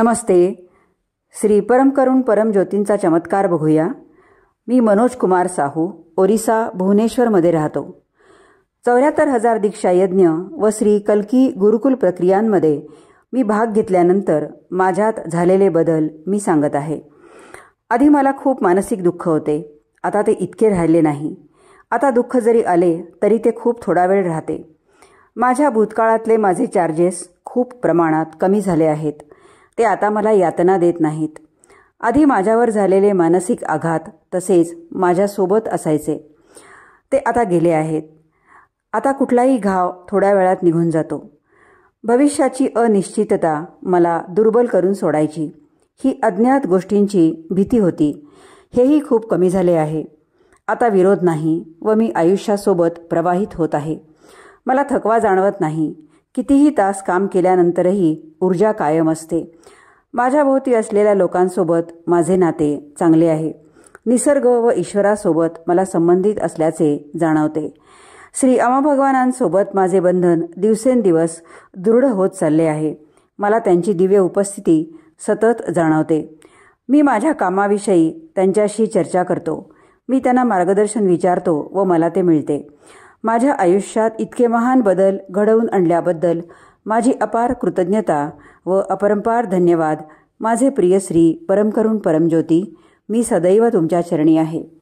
नमस्ते श्री परम करुण परम ज्योतींचा चमत्कार बघूया मी मनोज कुमार साहू ओरिसा भुवनेश्वरमध्ये राहतो चौऱ्याहत्तर हजार दीक्षा यज्ञ व श्री कलकी गुरुकुल प्रक्रियांमध्ये मी भाग घेतल्यानंतर माझ्यात झालेले बदल मी सांगत आहे आधी मला खूप मानसिक दुःख होते आता ते इतके राहिले नाही आता दुःख जरी आले तरी ते खूप थोडा वेळ राहते माझ्या भूतकाळातले माझे चार्जेस खूप प्रमाणात कमी झाले आहेत ते आता मला यातना देत नाहीत आधी माझ्यावर झालेले मानसिक आघात तसेच माझ्यासोबत असायचे ते आता गेले आहेत आता कुठलाही घाव थोड्या वेळात निघून जातो भविष्याची अनिश्चितता मला दुर्बल करून सोडायची ही अज्ञात गोष्टींची भीती होती हेही खूप कमी झाले आहे आता विरोध नाही व मी आयुष्यासोबत प्रवाहित होत आहे मला थकवा जाणवत नाही कितीही तास काम केल्यानंतरही ऊर्जा कायम असते माझ्याभोवती असलेल्या लोकांसोबत माझे नाते चांगले आहे निसर्ग व ईश्वरासोबत मला संबंधित असल्याचे जाणवते श्री अमाभगवानांसोबत माझे बंधन दिवसेंदिवस दृढ होत चालले आहे मला त्यांची दिव्य उपस्थिती सतत जाणवते मी माझ्या कामाविषयी त्यांच्याशी चर्चा करतो मी त्यांना मार्गदर्शन विचारतो व मला ते मिळते माझ्या आयुष्यात इतके महान बदल घडवून आणल्याबद्दल माझी अपार कृतज्ञता व अपरंपार धन्यवाद माझे प्रिय श्री परमकरुण परमज्योती मी सदैव तुमच्या चरणी आहे